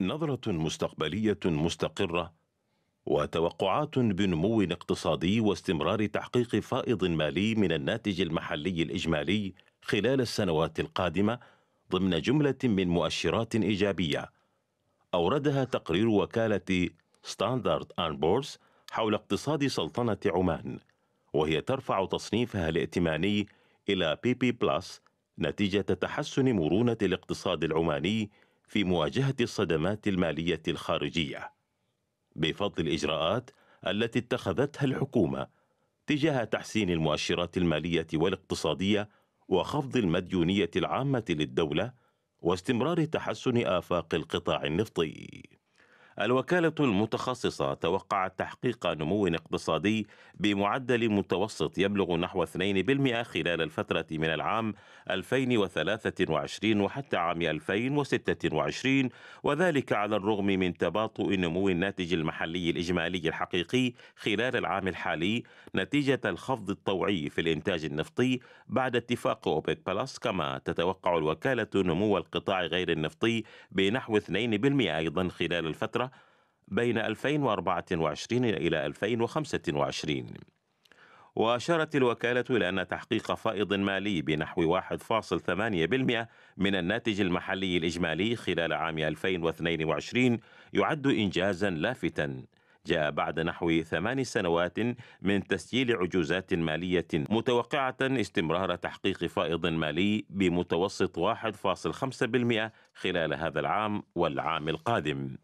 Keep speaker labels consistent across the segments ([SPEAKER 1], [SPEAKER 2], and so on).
[SPEAKER 1] نظره مستقبليه مستقره وتوقعات بنمو اقتصادي واستمرار تحقيق فائض مالي من الناتج المحلي الاجمالي خلال السنوات القادمه ضمن جمله من مؤشرات ايجابيه اوردها تقرير وكاله ستاندرد اند بورس حول اقتصاد سلطنه عمان وهي ترفع تصنيفها الائتماني الى بي بي بلس نتيجه تحسن مرونه الاقتصاد العماني في مواجهة الصدمات المالية الخارجية بفضل الإجراءات التي اتخذتها الحكومة تجاه تحسين المؤشرات المالية والاقتصادية وخفض المديونية العامة للدولة واستمرار تحسن آفاق القطاع النفطي الوكالة المتخصصة توقعت تحقيق نمو اقتصادي بمعدل متوسط يبلغ نحو 2% خلال الفترة من العام 2023 وحتى عام 2026 وذلك على الرغم من تباطؤ نمو الناتج المحلي الإجمالي الحقيقي خلال العام الحالي نتيجة الخفض الطوعي في الإنتاج النفطي بعد اتفاق أوبك بلس كما تتوقع الوكالة نمو القطاع غير النفطي بنحو 2% أيضا خلال الفترة بين 2024 إلى 2025 وأشارت الوكالة إلى أن تحقيق فائض مالي بنحو 1.8% من الناتج المحلي الإجمالي خلال عام 2022 يعد إنجازا لافتا جاء بعد نحو ثمان سنوات من تسجيل عجوزات مالية متوقعة استمرار تحقيق فائض مالي بمتوسط 1.5% خلال هذا العام والعام القادم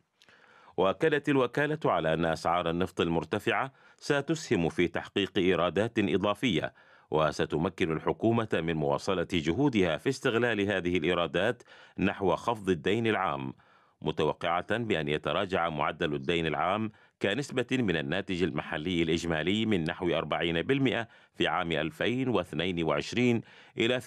[SPEAKER 1] واكدت الوكاله على ان اسعار النفط المرتفعه ستسهم في تحقيق ايرادات اضافيه وستمكن الحكومه من مواصله جهودها في استغلال هذه الايرادات نحو خفض الدين العام متوقعه بان يتراجع معدل الدين العام كنسبة من الناتج المحلي الإجمالي من نحو 40% في عام 2022 إلى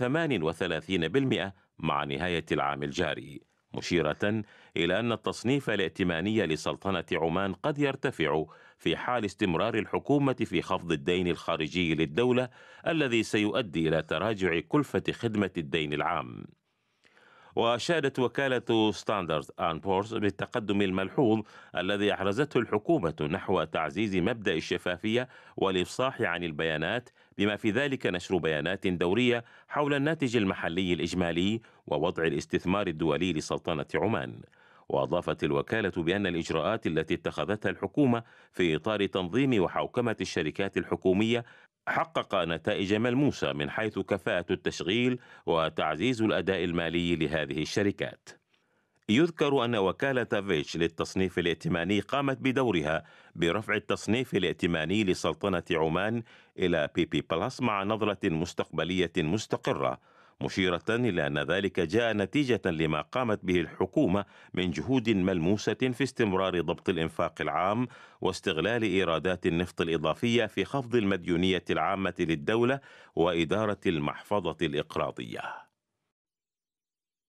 [SPEAKER 1] 38% مع نهاية العام الجاري مشيرة إلى أن التصنيف الائتماني لسلطنة عمان قد يرتفع في حال استمرار الحكومة في خفض الدين الخارجي للدولة الذي سيؤدي إلى تراجع كلفة خدمة الدين العام وشادت وكالة ستاندرد آن بورز بالتقدم الملحوظ الذي أحرزته الحكومة نحو تعزيز مبدأ الشفافية والإفصاح عن البيانات بما في ذلك نشر بيانات دورية حول الناتج المحلي الإجمالي ووضع الاستثمار الدولي لسلطنة عمان وأضافت الوكالة بأن الإجراءات التي اتخذتها الحكومة في إطار تنظيم وحوكمة الشركات الحكومية حقق نتائج ملموسة من حيث كفاءة التشغيل وتعزيز الأداء المالي لهذه الشركات. يذكر أن وكالة فيتش للتصنيف الائتماني قامت بدورها برفع التصنيف الائتماني لسلطنة عمان إلى بي بي بلس مع نظرة مستقبلية مستقرة مشيرة إلى أن ذلك جاء نتيجة لما قامت به الحكومة من جهود ملموسة في استمرار ضبط الإنفاق العام واستغلال إيرادات النفط الإضافية في خفض المديونية العامة للدولة وإدارة المحفظة الإقراضية